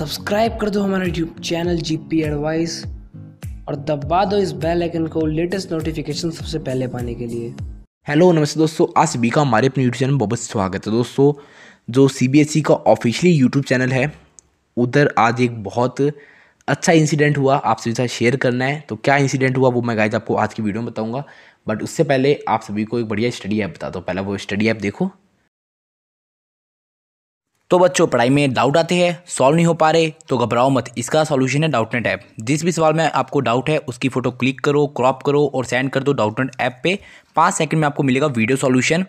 subscribe कर दो हमारा YouTube channel G P advice और दबा दो इस बेल आइकन को लेटेस्ट नोटिफिकेशन सबसे पहले पाने के लिए हेलो नमस्ते दोस्तों आज सभी का हमारे अपने यूट्यूब चैनल में बहुत स्वागत है दोस्तों जो सी बी एस ई का ऑफिशियली यूट्यूब चैनल है उधर आज एक बहुत अच्छा इंसिडेंट हुआ आप सभी साथ शेयर करना है तो क्या इंसिडेंट हुआ वो मैं गाइज आपको आज की वीडियो में बताऊंगा बट उससे पहले आप सभी को एक बढ़िया स्टडी ऐप बता दो पहला वो स्टडी ऐप देखो तो बच्चों पढ़ाई में डाउट आते हैं सॉल्व नहीं हो पा रहे तो घबराओ मत इसका सॉल्यूशन है डाउटनेट ऐप जिस भी सवाल में आपको डाउट है उसकी फ़ोटो क्लिक करो क्रॉप करो और सेंड कर दो डाउटनेट ऐप पे पाँच सेकंड में आपको मिलेगा वीडियो सॉल्यूशन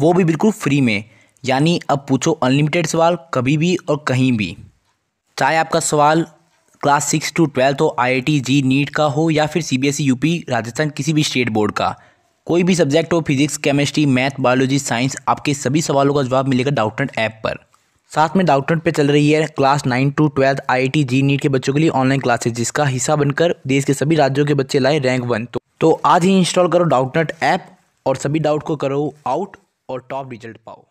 वो भी बिल्कुल फ्री में यानी अब पूछो अनलिमिटेड सवाल कभी भी और कहीं भी चाहे आपका सवाल क्लास सिक्स टू ट्वेल्थ हो आई आई जी नीट का हो या फिर C B S E UP Rajasthan किसी भी स्टेट बोर्ड का कोई भी सब्जेक्ट हो physics chemistry math biology science आपके सभी सवालों का जवाब मिलेगा डाउटनेट ऐप पर साथ में डाउटनट पे चल रही है class nine to twelfth IIT JEE NEET के बच्चों के लिए ऑनलाइन क्लासेस जिसका हिस्सा बनकर देश के सभी राज्यों के बच्चे लाए रैंक वन तो, तो आज ही इंस्टॉल करो डाउटनट ऐप और सभी डाउट को करो आउट और टॉप रिजल्ट पाओ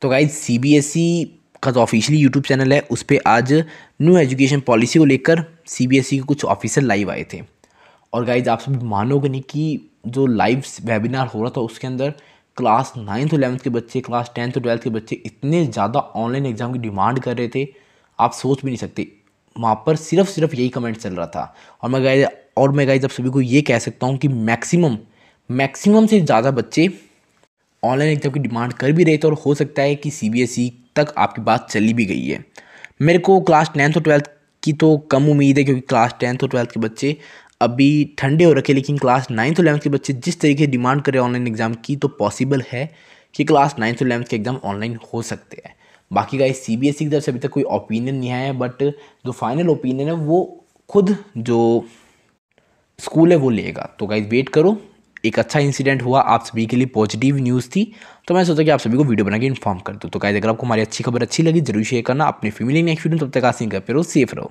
तो guys C B S E का जो ऑफिशियली यूट्यूब चैनल है उस पर आज न्यू एजुकेशन पॉलिसी को लेकर सी बी एस ई के कुछ ऑफिसर लाइव आए थे और गाइज आप सब मानोगे नहीं कि जो लाइव वेबिनार हो रहा था उसके अंदर क्लास नाइन्थ इलेवंथ के बच्चे क्लास टेंथ और ट्वेल्थ के बच्चे इतने ज़्यादा ऑनलाइन एग्ज़ाम की डिमांड कर रहे थे आप सोच भी नहीं सकते वहाँ पर सिर्फ सिर्फ यही कमेंट चल रहा था और मैं गाइज और मैं गाइज आप सभी को ये कह सकता हूँ कि मैक्सिमम मैक्सिमम से ज़्यादा बच्चे ऑनलाइन एग्ज़ाम की डिमांड कर भी रहे थे और हो सकता है कि सी e तक आपकी बात चली भी गई है मेरे को क्लास टेंथ और ट्वेल्थ की तो कम उम्मीद है क्योंकि क्लास टेंथ और ट्वेल्थ के बच्चे अभी ठंडे हो रखे लेकिन क्लास नाइन्थ और इलेवंथ के बच्चे जिस तरीके से डिमांड करें ऑनलाइन एग्ज़ाम की तो पॉसिबल है कि क्लास नाइन्थ और इलेवंथ के एग्ज़ाम ऑनलाइन हो सकते हैं बाकी का सी बी एस ई की तरफ से अभी तक कोई ओपिनियन नहीं आया है बट जो फाइनल ओपिनियन है वो खुद जो स्कूल है वो लेगा तो गाइज वेट करो एक अच्छा इंसिडेंट हुआ आप सभी के लिए पॉजिटिव न्यूज़ थी तो मैं सोचा कि आप सभी को वीडियो बना के इन्फॉर्म कर दूँ तो गाइज अगर आपको हमारी अच्छी खबर अच्छी लगी जरूर शेयर करना अपनी फैमिली नेक्स्ट वीडियो तब तक आसिंग करते रहो सेफ रहो